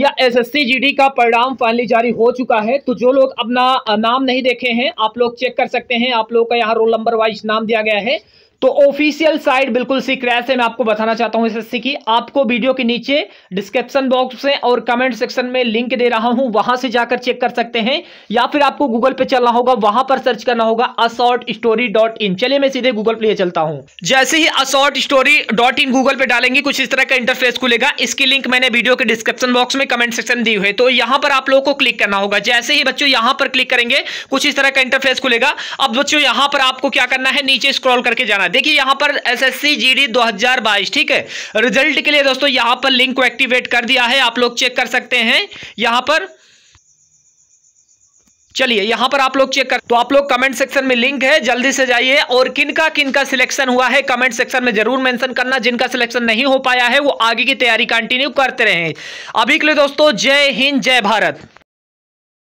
या SSC GD का परिणाम फाइनली जारी हो चुका है तो जो लोग अपना नाम नहीं देखे हैं आप लोग चेक कर सकते हैं आप लोग का यहाँ रोल नंबर वाइज नाम दिया गया है तो ऑफिशियल साइट बिल्कुल सीक्रेट है मैं आपको बताना चाहता हूं एसएससी की आपको वीडियो के नीचे डिस्क्रिप्शन बॉक्स में और कमेंट सेक्शन में लिंक दे रहा हूं वहां से जाकर चेक कर सकते हैं या फिर आपको गूगल पे चलना होगा वहां पर सर्च करना होगा असॉर्ट स्टोरी डॉट इन चलिए मैं सीधे गूगल पे चलता हूं जैसे ही assort story dot in Google पे डालेंगे कुछ इस तरह का इंटरफेस खुलेगा इसकी लिंक मैंने वीडियो के डिस्क्रिप्शन बॉक्स में कमेंट सेक्शन दी हुई तो यहां पर आप लोगों को क्लिक करना होगा जैसे ही बच्चों यहां पर क्लिक करेंगे कुछ इस तरह का इंटरफेस खुलेगा अब बच्चों यहां पर आपको क्या करना है नीचे स्क्रॉल करके जाना देखिए यहां पर एसएससी जीडी 2022 ठीक है रिजल्ट के लिए दोस्तों यहां पर लिंक को एक्टिवेट कर दिया है आप लोग चेक कर सकते हैं यहां पर चलिए यहां पर आप लोग चेक कर तो आप लोग कमेंट सेक्शन में लिंक है जल्दी से जाइए और किनका किनका सिलेक्शन हुआ है कमेंट सेक्शन में जरूर मेंशन करना जिनका सिलेक्शन नहीं हो पाया है वो आगे की तैयारी कंटिन्यू करते रहे अभी के लिए दोस्तों जय हिंद जय भारत